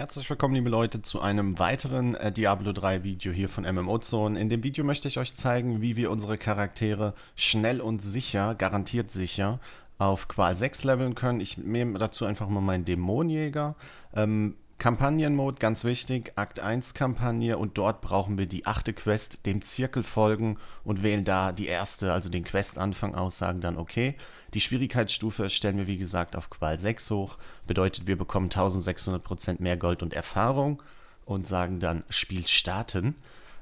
Herzlich willkommen, liebe Leute, zu einem weiteren äh, Diablo 3 Video hier von MMO Zone. In dem Video möchte ich euch zeigen, wie wir unsere Charaktere schnell und sicher, garantiert sicher, auf Qual 6 leveln können. Ich nehme dazu einfach mal meinen Dämonjäger. Ähm, Kampagnenmode, ganz wichtig, Akt 1 Kampagne und dort brauchen wir die achte Quest, dem Zirkel folgen und wählen da die erste, also den Questanfang aus, sagen dann okay. Die Schwierigkeitsstufe stellen wir wie gesagt auf Qual 6 hoch, bedeutet wir bekommen 1600% mehr Gold und Erfahrung und sagen dann Spiel starten.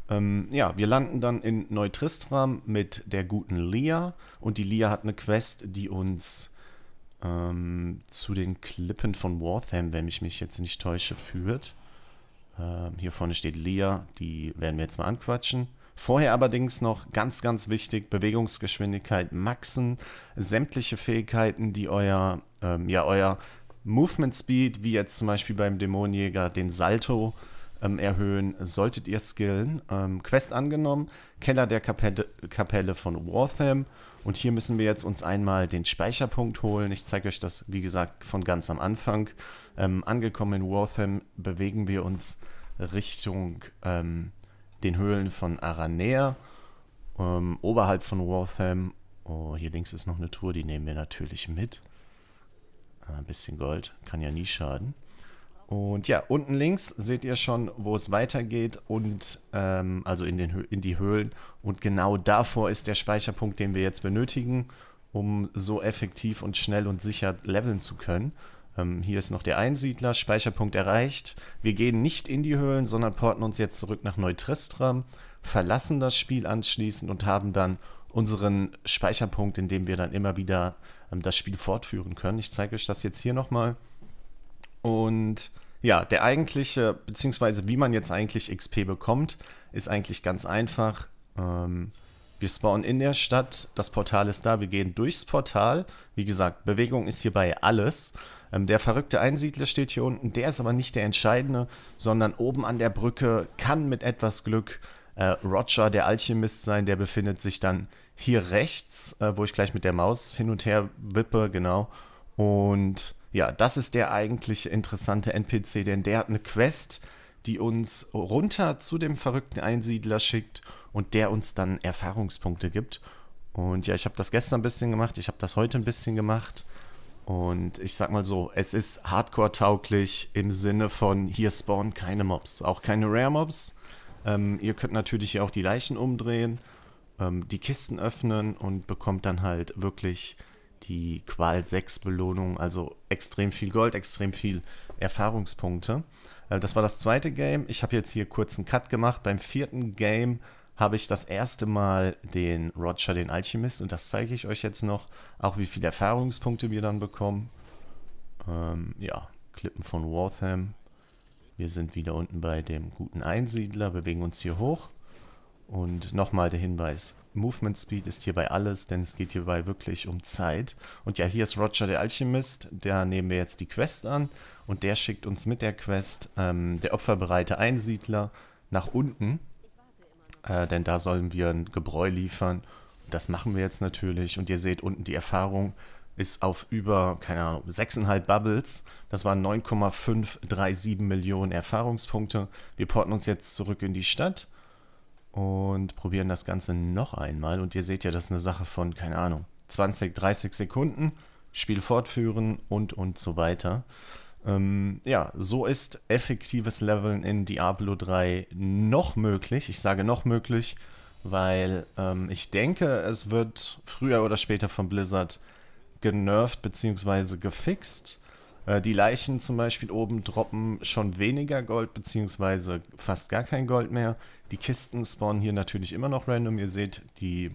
Ähm, ja, wir landen dann in Neutristram mit der guten Lia und die Lia hat eine Quest, die uns ähm, zu den Klippen von Wartham, wenn ich mich jetzt nicht täusche, führt. Ähm, hier vorne steht Lea, die werden wir jetzt mal anquatschen. Vorher allerdings noch ganz, ganz wichtig, Bewegungsgeschwindigkeit maxen, sämtliche Fähigkeiten, die euer, ähm, ja, euer Movement Speed, wie jetzt zum Beispiel beim Dämonenjäger den Salto ähm, erhöhen, solltet ihr skillen. Ähm, Quest angenommen, Keller der Kapelle, Kapelle von Wartham und hier müssen wir jetzt uns einmal den Speicherpunkt holen. Ich zeige euch das, wie gesagt, von ganz am Anfang. Ähm, angekommen in Waltham bewegen wir uns Richtung ähm, den Höhlen von Aranea, ähm, oberhalb von Waltham. Oh, hier links ist noch eine Tour, die nehmen wir natürlich mit. Ah, ein bisschen Gold, kann ja nie schaden. Und ja, unten links seht ihr schon, wo es weitergeht und ähm, also in, den, in die Höhlen. Und genau davor ist der Speicherpunkt, den wir jetzt benötigen, um so effektiv und schnell und sicher leveln zu können. Ähm, hier ist noch der Einsiedler, Speicherpunkt erreicht. Wir gehen nicht in die Höhlen, sondern porten uns jetzt zurück nach Neutristram, verlassen das Spiel anschließend und haben dann unseren Speicherpunkt, in dem wir dann immer wieder ähm, das Spiel fortführen können. Ich zeige euch das jetzt hier nochmal. mal und ja, der eigentliche, beziehungsweise wie man jetzt eigentlich XP bekommt, ist eigentlich ganz einfach. Ähm, wir spawnen in der Stadt, das Portal ist da, wir gehen durchs Portal. Wie gesagt, Bewegung ist hierbei alles. Ähm, der verrückte Einsiedler steht hier unten, der ist aber nicht der entscheidende, sondern oben an der Brücke kann mit etwas Glück äh, Roger, der Alchemist, sein. Der befindet sich dann hier rechts, äh, wo ich gleich mit der Maus hin und her wippe, genau. Und ja, das ist der eigentlich interessante NPC, denn der hat eine Quest, die uns runter zu dem verrückten Einsiedler schickt und der uns dann Erfahrungspunkte gibt. Und ja, ich habe das gestern ein bisschen gemacht, ich habe das heute ein bisschen gemacht. Und ich sag mal so, es ist hardcore-tauglich im Sinne von hier spawnen keine Mobs, auch keine Rare-Mobs. Ähm, ihr könnt natürlich hier auch die Leichen umdrehen, ähm, die Kisten öffnen und bekommt dann halt wirklich die Qual 6 Belohnung, also extrem viel Gold, extrem viel Erfahrungspunkte. Äh, das war das zweite Game. Ich habe jetzt hier kurz einen Cut gemacht. Beim vierten Game habe ich das erste Mal den Roger, den Alchemist, und das zeige ich euch jetzt noch, auch wie viele Erfahrungspunkte wir dann bekommen. Ähm, ja, Klippen von Waltham. Wir sind wieder unten bei dem guten Einsiedler, bewegen uns hier hoch. Und nochmal der Hinweis, Movement Speed ist hierbei alles, denn es geht hierbei wirklich um Zeit. Und ja, hier ist Roger der Alchemist, da nehmen wir jetzt die Quest an und der schickt uns mit der Quest ähm, der opferbereite Einsiedler nach unten, äh, denn da sollen wir ein Gebräu liefern. Das machen wir jetzt natürlich und ihr seht unten die Erfahrung ist auf über, keine Ahnung, 6,5 Bubbles. Das waren 9,537 Millionen Erfahrungspunkte. Wir porten uns jetzt zurück in die Stadt und probieren das Ganze noch einmal. Und ihr seht ja, das ist eine Sache von, keine Ahnung, 20, 30 Sekunden, Spiel fortführen und und so weiter. Ähm, ja, so ist effektives Leveln in Diablo 3 noch möglich. Ich sage noch möglich, weil ähm, ich denke, es wird früher oder später von Blizzard genervt bzw. gefixt. Äh, die Leichen zum Beispiel oben droppen schon weniger Gold, beziehungsweise fast gar kein Gold mehr. Die Kisten spawnen hier natürlich immer noch random. Ihr seht, die,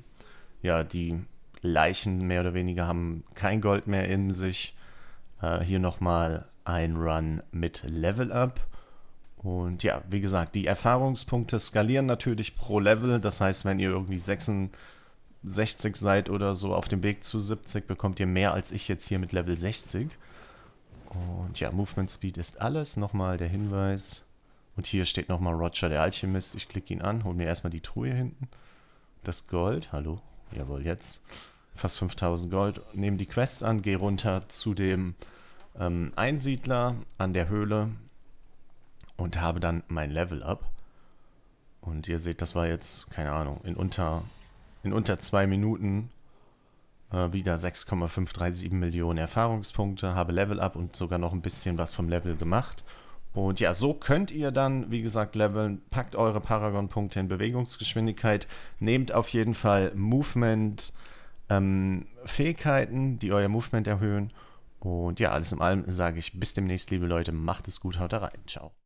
ja, die Leichen mehr oder weniger haben kein Gold mehr in sich. Äh, hier nochmal ein Run mit Level Up. Und ja, wie gesagt, die Erfahrungspunkte skalieren natürlich pro Level. Das heißt, wenn ihr irgendwie 66 seid oder so auf dem Weg zu 70, bekommt ihr mehr als ich jetzt hier mit Level 60. Und ja, Movement Speed ist alles. Nochmal der Hinweis. Und hier steht nochmal Roger, der Alchemist. Ich klicke ihn an, hole mir erstmal die Truhe hinten. Das Gold, hallo, jawohl, jetzt. Fast 5000 Gold. Nehme die Quest an, gehe runter zu dem ähm, Einsiedler an der Höhle und habe dann mein Level up. Und ihr seht, das war jetzt, keine Ahnung, in unter, in unter zwei Minuten äh, wieder 6,537 Millionen Erfahrungspunkte, habe Level Up und sogar noch ein bisschen was vom Level gemacht. Und ja, so könnt ihr dann, wie gesagt, leveln. Packt eure Paragon-Punkte in Bewegungsgeschwindigkeit. Nehmt auf jeden Fall Movement-Fähigkeiten, ähm, die euer Movement erhöhen. Und ja, alles in allem sage ich bis demnächst, liebe Leute. Macht es gut, haut rein. Ciao.